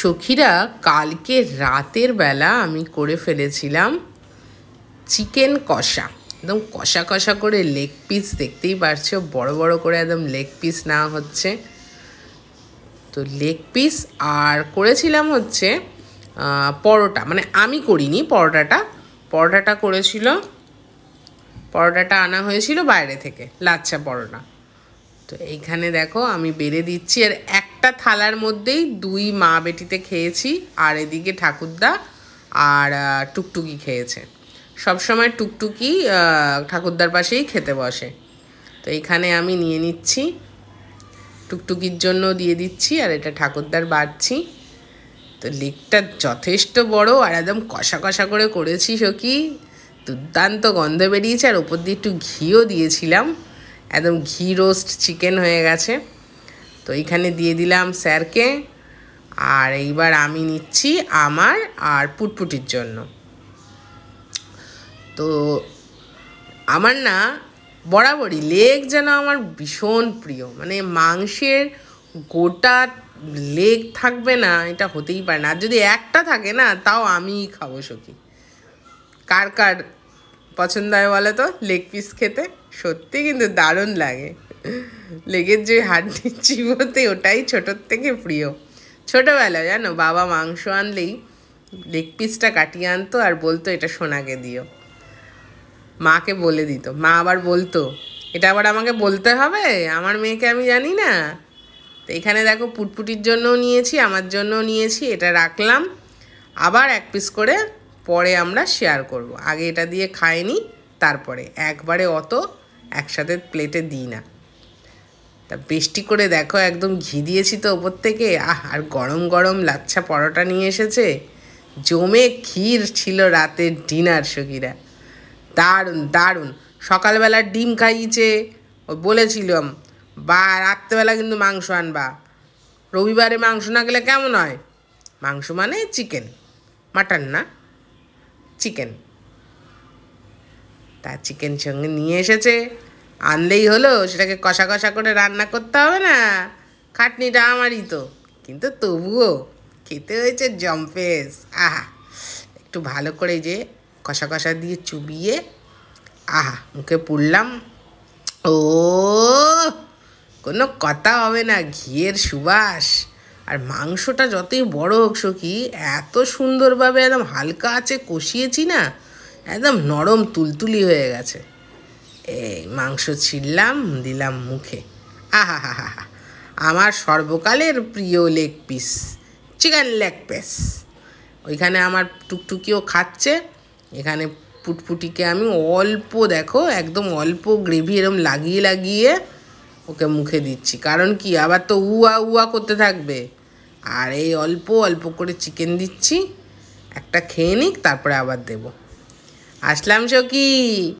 সখীরা কালকে রাতের বেলা আমি করে ফেলেছিলাম চিকেন কষা একদম কষা কষা করে লেগ পিস দেখতেই পারছো বড় বড় করে একদম লেগ পিস নেওয়া হচ্ছে তো লেগ পিস আর করেছিলাম হচ্ছে পরোটা মানে আমি করিনি পরোটাটা পরোটাটা করেছিল পরোটাটা আনা হয়েছিল বাইরে থেকে লাচ্ছা পরোটা তো এইখানে দেখো আমি বেড়ে দিচ্ছি আর এক একটা থালার মধ্যেই দুই মা বেটিতে খেয়েছি আর এদিকে ঠাকুরদা আর টুকটুকি খেয়েছে সবসময় টুকটুকি ঠাকুরদার পাশেই খেতে বসে তো এখানে আমি নিয়ে নিচ্ছি টুকটুকির জন্য দিয়ে দিচ্ছি আর এটা ঠাকুরদার বাড়ছি তো লেকটা যথেষ্ট বড় আর একদম কষা কষা করে করেছি সখি দুর্দান্ত গন্ধ বেরিয়েছে আর ওপর দিয়ে একটু ঘিও দিয়েছিলাম একদম ঘি রোস্ট চিকেন হয়ে গেছে তো এখানে দিয়ে দিলাম স্যারকে আর এইবার আমি নিচ্ছি আমার আর পুটপুটির জন্য তো আমার না বরাবরই লেগ যেন আমার ভীষণ প্রিয় মানে মাংসের গোটা লেগ থাকবে না এটা হতেই পারে না আর যদি একটা থাকে না তাও আমি খাবো সখী কার কার পছন্দ হয় বলো তো লেগ পিস খেতে সত্যি কিন্তু দারুণ লাগে লেগের যে হাড্ডি চিবোতে ওটাই ছোটোর থেকে প্রিয় ছোটোবেলা জানো বাবা মাংস আনলেই লেগ পিসটা কাটিয়ে আনতো আর বলতো এটা সোনাকে দিও মাকে বলে দিত মা আবার বলতো এটা আবার আমাকে বলতে হবে আমার মেয়েকে আমি জানি না তো এখানে দেখো পুটপুটির জন্যও নিয়েছি আমার জন্যও নিয়েছি এটা রাখলাম আবার এক পিস করে পরে আমরা শেয়ার করব। আগে এটা দিয়ে খাইনি তারপরে একবারে অত একসাথে প্লেটে দিই না তা বেশটি করে দেখো একদম ঘি দিয়েছি তো ওপর থেকে আহ আর গরম গরম লাচ্ছা পরোটা নিয়ে এসেছে জমে ক্ষীর ছিল রাতের ডিনার সখীরা দারুণ দারুণ সকালবেলা ডিম খাইয়েছে বলেছিলাম বা রাত্রেবেলা কিন্তু মাংস আনবা রবিবারে মাংস না গেলে কেমন হয় মাংস মানে চিকেন মাটন না চিকেন তা চিকেন সঙ্গে নিয়ে এসেছে আনলেই হলো সেটাকে কষা কষা করে রান্না করতে হবে না খাটনিটা আমারই তো কিন্তু তবুও খেতে হয়েছে জম্পেস আহা একটু ভালো করে যে কষা কষা দিয়ে চুবিয়ে আহা মুখে পুড়লাম ও কোনো কথা হবে না ঘিয়ের সুবাস আর মাংসটা যতই বড় হোক সখি এত সুন্দরভাবে একদম হালকা আছে কষিয়েছি না একদম নরম তুলতুলি হয়ে গেছে এই মাংস ছিঁড়লাম দিলাম মুখে আহা হা হা আমার সর্বকালের প্রিয় leg piece chicken leg piece ওইখানে আমার টুকটুকিও খাচ্ছে এখানে পুটপুটিকে আমি অল্প দেখো একদম অল্প গ্রেভি এরম লাগিয়ে লাগিয়ে ওকে মুখে দিচ্ছি কারণ কি আবার তো উয়া উয়া করতে থাকবে আর এই অল্প অল্প করে চিকেন দিচ্ছি একটা খেয়ে নিক তারপরে আবার দেব আসলাম সখী